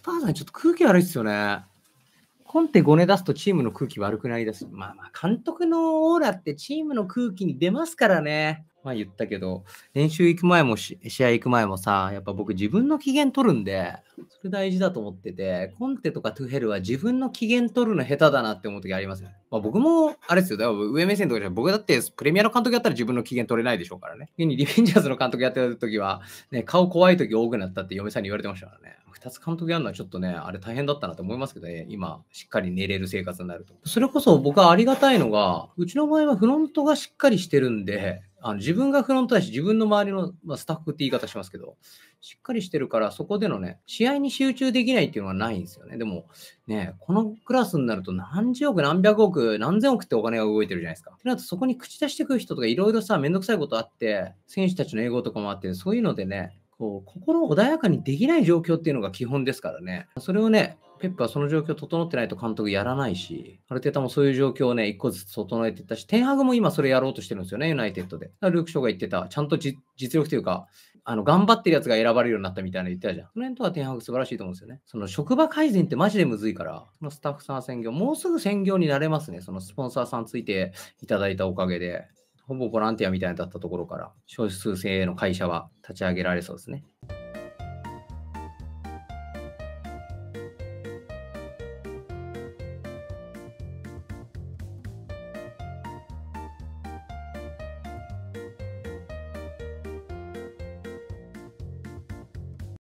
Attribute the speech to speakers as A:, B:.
A: スパーズちょっと空気悪いですよね。コンテ5年出すとチームの空気悪くなりだす。まあまあ、監督のオーラってチームの空気に出ますからね。まあ言ったけど、練習行く前も試合行く前もさ、やっぱ僕自分の機嫌取るんで、それ大事だと思ってて、コンテとかトゥヘルは自分の機嫌取るの下手だなって思う時ありますね。まあ僕も、あれですよ、だから上目線とかじゃ僕だってプレミアの監督やったら自分の機嫌取れないでしょうからね。現にリベンジャーズの監督やってた時は、ね、顔怖い時多くなったって嫁さんに言われてましたからね。二つ監督やるのはちょっとね、あれ大変だったなと思いますけどね、今、しっかり寝れる生活になると。それこそ僕はありがたいのが、うちの場合はフロントがしっかりしてるんで、あの自分がフロントだし、自分の周りの、まあ、スタッフって言い方しますけど、しっかりしてるから、そこでのね、試合に集中できないっていうのはないんですよね。でも、ね、このクラスになると何十億、何百億、何千億ってお金が動いてるじゃないですか。ってなると、そこに口出してくる人とか、いろいろさ、めんどくさいことあって、選手たちの英語とかもあって、そういうのでね、こう心穏やかにできない状況っていうのが基本ですからね。それをね、ペップはその状況整ってないと監督やらないし、アルテータもそういう状況をね、一個ずつ整えていったし、テンハグも今それやろうとしてるんですよね、ユナイテッドで。ルーク・ショーが言ってた、ちゃんと実力というか、あの頑張ってるやつが選ばれるようになったみたいな言ってたじゃん。その辺とは天白素晴らしいと思うんですよね。その職場改善ってマジでむずいから、そのスタッフさん専業、もうすぐ専業になれますね。そのスポンサーさんついていただいたおかげで。ほぼボランティアみたいだったところから、少数精鋭の会社は立ち上げられそうですね。